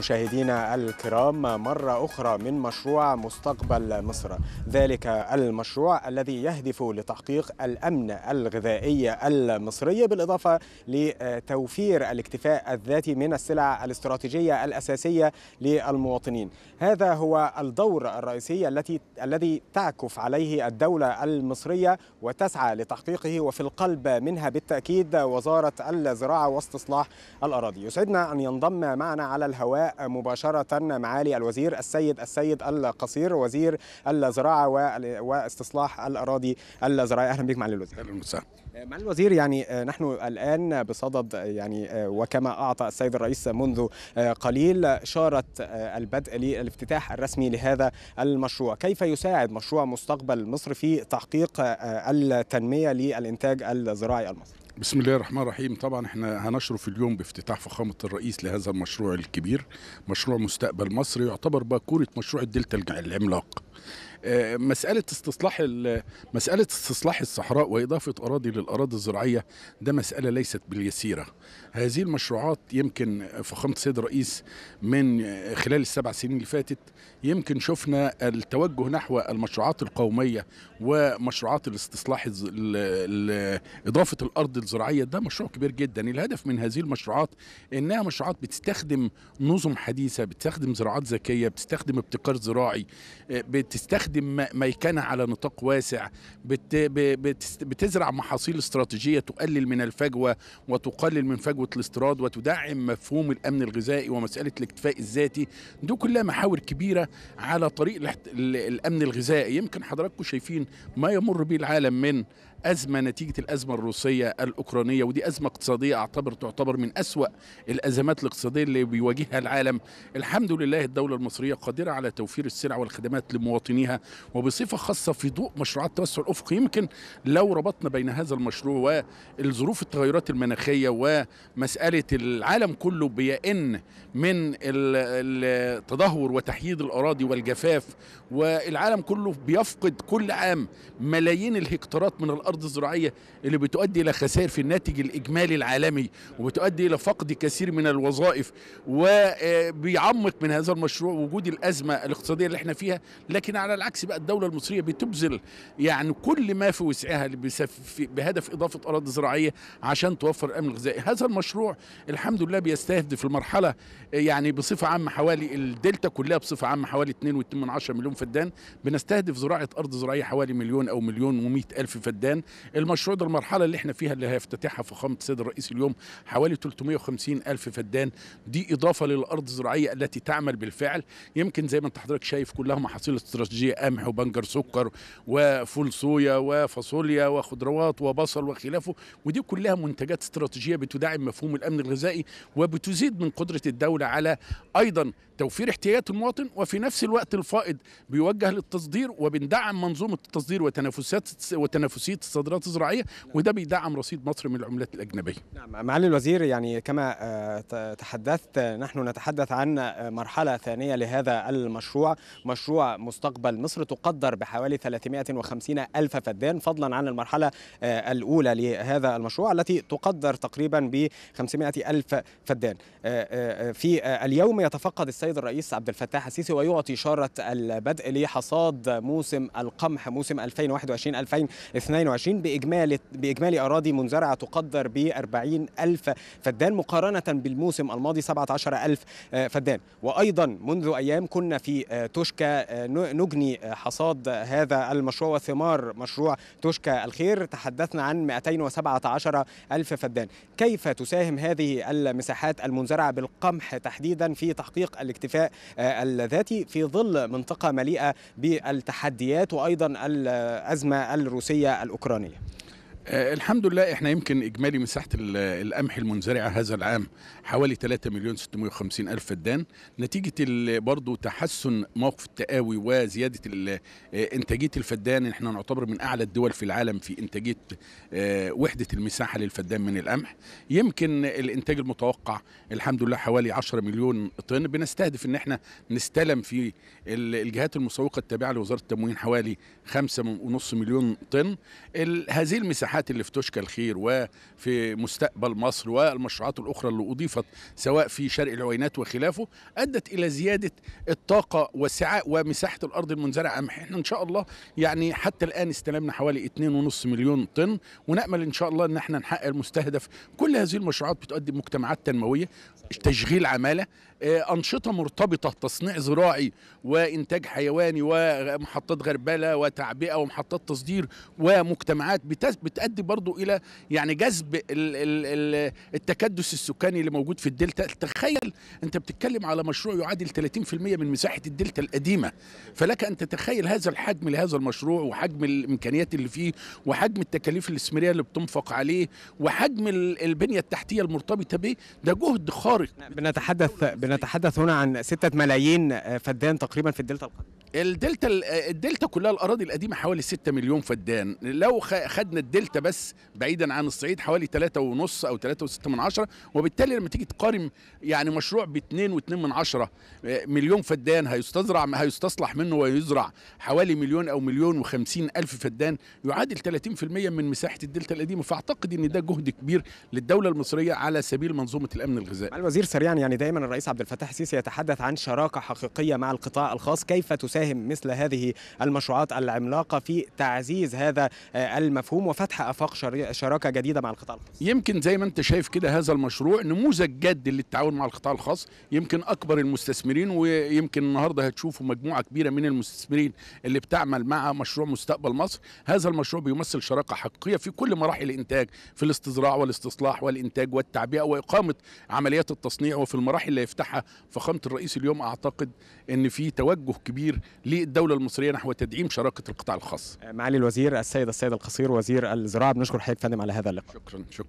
مشاهدينا الكرام مرة أخرى من مشروع مستقبل مصر ذلك المشروع الذي يهدف لتحقيق الأمن الغذائي المصري بالإضافة لتوفير الاكتفاء الذاتي من السلع الاستراتيجية الأساسية للمواطنين هذا هو الدور الرئيسي التي الذي تعكف عليه الدولة المصرية وتسعى لتحقيقه وفي القلب منها بالتأكيد وزارة الزراعة واستصلاح الأراضي يسعدنا أن ينضم معنا على الهواء مباشرة معالي الوزير السيد السيد القصير وزير الزراعة واستصلاح الأراضي الزراعية أهلا بك معالي الوزير أهلا وسهلا معالي الوزير يعني آه، نحن الآن بصدد يعني آه، وكما أعطى السيد الرئيس منذ آه، قليل إشارة البدء للافتتاح الرسمي لهذا المشروع كيف يساعد مشروع مستقبل مصر في تحقيق التنمية للإنتاج الزراعي المصري بسم الله الرحمن الرحيم طبعا احنا هنشرف اليوم بافتتاح فخامة الرئيس لهذا المشروع الكبير مشروع مستقبل مصر يعتبر باكورة مشروع الدلتا العملاق آه، مساله استصلاح مساله استصلاح الصحراء واضافه اراضي للاراضي الزراعيه ده مساله ليست باليسيره هذه المشروعات يمكن فخامه السيد الرئيس من خلال السبع سنين اللي فاتت يمكن شفنا التوجه نحو المشروعات القوميه ومشروعات الاستصلاح اضافه الارض الزراعيه ده مشروع كبير جدا الهدف من هذه المشروعات انها مشروعات بتستخدم نظم حديثه بتستخدم زراعات ذكيه بتستخدم ابتكار زراعي آه، بتستخدم بتخدم ميكنة على نطاق واسع بتزرع محاصيل استراتيجية تقلل من الفجوة وتقلل من فجوة الاستيراد وتدعم مفهوم الأمن الغذائي ومسألة الاكتفاء الذاتي دول كلها محاور كبيرة على طريق الأمن الغذائي يمكن حضراتكم شايفين ما يمر به العالم من أزمة نتيجة الأزمة الروسية الأوكرانية ودي أزمة اقتصادية أعتبر تعتبر من أسوأ الأزمات الاقتصادية اللي بيواجهها العالم الحمد لله الدولة المصرية قادرة على توفير السلع والخدمات لمواطنيها وبصفة خاصة في ضوء مشروعات توسع الأفق يمكن لو ربطنا بين هذا المشروع والظروف التغيرات المناخية ومسألة العالم كله بيئن من التدهور وتحييد الأراضي والجفاف والعالم كله بيفقد كل عام ملايين الهكتارات من الأرض الارض الزراعيه اللي بتؤدي الى خسائر في الناتج الاجمالي العالمي وبتؤدي الى فقد كثير من الوظائف وبيعمق آه، من هذا المشروع وجود الازمه الاقتصاديه اللي احنا فيها لكن على العكس بقى الدوله المصريه بتبذل يعني كل ما في وسعها بهدف اضافه اراضي زراعيه عشان توفر الامن الغذائي هذا المشروع الحمد لله بيستهدف المرحله آه، يعني بصفه عامه حوالي الدلتا كلها بصفه عامه حوالي 2.2 مليون فدان بنستهدف زراعه ارض زراعيه حوالي مليون او مليون و100 الف فدان المشروع ده المرحله اللي احنا فيها اللي هيفتتحها فخامه السيد الرئيس اليوم حوالي 350 الف فدان دي اضافه للارض الزراعيه التي تعمل بالفعل يمكن زي ما انت حضرتك شايف كلها محاصيل استراتيجيه قمح وبنجر سكر وفول صويا وفاصوليا وخضروات وبصل وخلافه ودي كلها منتجات استراتيجيه بتدعم مفهوم الامن الغذائي وبتزيد من قدره الدوله على ايضا توفير احتياجات المواطن وفي نفس الوقت الفائض بيوجه للتصدير وبندعم منظومه التصدير وتنافسات وتنافسيه الصادرات الزراعيه وده بيدعم رصيد مصر من العملات الاجنبيه. نعم معالي الوزير يعني كما آه، تحدثت نحن نتحدث عن آه، مرحله ثانيه لهذا المشروع، مشروع مستقبل مصر تقدر بحوالي 350 الف فدان فضلا عن المرحله آه، الاولى لهذا المشروع التي تقدر تقريبا ب 500 الف فدان. في اليوم يتفقد السيد السيد الرئيس عبد الفتاح السيسي ويعطي إشارة البدء لحصاد موسم القمح موسم 2021-2022 بإجمالي بإجمالي أراضي منزرعة تقدر ب 40 ألف فدان مقارنة بالموسم الماضي 17 ألف فدان وأيضا منذ أيام كنا في توشكا نجني حصاد هذا المشروع وثمار مشروع توشكا الخير تحدثنا عن 217 ألف فدان كيف تساهم هذه المساحات المنزرعة بالقمح تحديدا في تحقيق الاجتماع الاكتفاء آه، الذاتي في ظل منطقة مليئة بالتحديات وأيضا الأزمة الروسية الأوكرانية آه، الحمد لله احنا يمكن اجمالي مساحه القمح المنزرعه هذا العام حوالي 3 مليون 650 الف فدان نتيجه برضه تحسن موقف التقاوي وزياده آه، انتاجيه الفدان احنا نعتبر من اعلى الدول في العالم في انتاجيه آه، وحده المساحه للفدان من القمح يمكن الانتاج المتوقع الحمد لله حوالي 10 مليون طن بنستهدف ان احنا نستلم في الجهات المسوقه التابعه لوزاره التموين حوالي 5.5 مليون طن هذه المساحه المساحات اللي في توشكا الخير وفي مستقبل مصر والمشروعات الأخرى اللي أضيفت سواء في شرق العوينات وخلافه أدت إلى زيادة الطاقة والسعاء ومساحة الأرض المنزرعة احنا إن شاء الله يعني حتى الآن استلمنا حوالي 2.5 مليون طن ونأمل إن شاء الله إن احنا نحقق المستهدف كل هذه المشروعات بتقدم مجتمعات تنموية تشغيل عمالة آه، أنشطة مرتبطة تصنيع زراعي وإنتاج حيواني ومحطات غربلة وتعبئة ومحطات تصدير ومجتمعات بتؤدي برضو الى يعني جذب التكدس السكاني اللي موجود في الدلتا تخيل انت بتتكلم على مشروع يعادل 30% من مساحه الدلتا القديمه فلك ان تتخيل هذا الحجم لهذا المشروع وحجم الامكانيات اللي فيه وحجم التكاليف الاستثماريه اللي بتنفق عليه وحجم البنيه التحتيه المرتبطه به ده جهد خارق بنتحدث بنتحدث هنا عن 6 ملايين فدان تقريبا في الدلتا القديمه الدلتا الدلتا كلها الاراضي القديمه حوالي 6 مليون فدان لو خدنا الدلتا بس بعيدا عن الصعيد حوالي 3.5 او 3.6 من عشرة وبالتالي لما تيجي تقارن يعني مشروع ب 2.2 من عشرة آه، مليون فدان هيستزرع هيستصلح منه ويزرع حوالي مليون او مليون و50 الف فدان يعادل 30% من مساحه الدلتا القديمه فاعتقد ان ده جهد كبير للدوله المصريه على سبيل منظومه الامن الغذائي الوزير سريعا يعني دايما الرئيس عبد الفتاح السيسي يتحدث عن شراكه حقيقيه مع القطاع الخاص كيف تساعد يساهم مثل هذه المشروعات العملاقه في تعزيز هذا آه، المفهوم وفتح افاق شراكه جديده مع القطاع الخاص يمكن زي ما انت شايف كده هذا المشروع نموذج جد للتعاون مع القطاع الخاص يمكن اكبر المستثمرين ويمكن النهارده هتشوفوا مجموعه كبيره من المستثمرين اللي بتعمل مع مشروع مستقبل مصر هذا المشروع بيمثل شراكه حقيقيه في كل مراحل الانتاج في الاستزراع والاستصلاح والانتاج والتعبئه واقامه عمليات التصنيع وفي المراحل اللي هيفتحها فخامه الرئيس اليوم اعتقد ان في توجه كبير للدوله المصريه نحو تدعيم شراكه القطاع الخاص معالي الوزير السيد السيد القصير وزير الزراعه بنشكر حضرتك فندم على هذا اللقاء شكرا شكرا